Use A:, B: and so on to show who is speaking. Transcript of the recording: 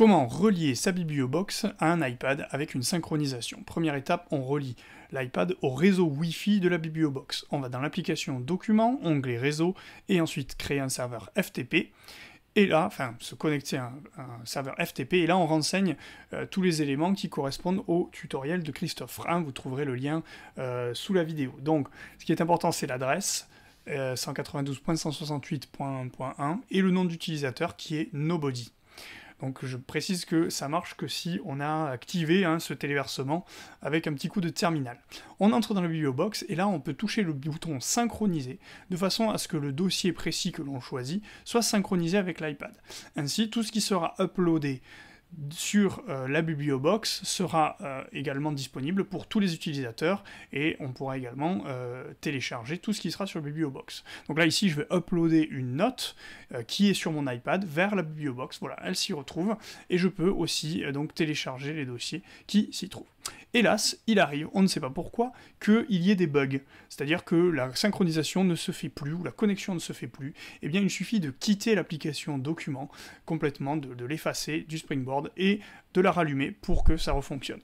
A: Comment relier sa bibliobox à un iPad avec une synchronisation Première étape, on relie l'iPad au réseau Wi-Fi de la bibliobox. On va dans l'application Documents, onglet Réseau, et ensuite créer un serveur FTP. Et là, enfin, se connecter à un, serveur FTP, et là, on renseigne euh, tous les éléments qui correspondent au tutoriel de Christophe Rhin. Vous trouverez le lien euh, sous la vidéo. Donc, ce qui est important, c'est l'adresse. 192.168.1.1 euh, et le nom d'utilisateur qui est nobody. Donc je précise que ça marche que si on a activé hein, ce téléversement avec un petit coup de terminal. On entre dans la bibliobox et là on peut toucher le bouton synchroniser de façon à ce que le dossier précis que l'on choisit soit synchronisé avec l'iPad. Ainsi tout ce qui sera uploadé sur euh, la BiblioBox sera euh, également disponible pour tous les utilisateurs et on pourra également euh, télécharger tout ce qui sera sur BiblioBox. Donc là ici je vais uploader une note qui est sur mon iPad vers la BiblioBox, voilà elle s'y retrouve et je peux aussi donc télécharger les dossiers qui s'y trouvent. Hélas, il arrive, on ne sait pas pourquoi, qu'il y ait des bugs. C'est-à-dire que la synchronisation ne se fait plus, ou la connexion ne se fait plus. Eh bien, il suffit de quitter l'application document complètement, de, de l'effacer du springboard et de la rallumer pour que ça refonctionne.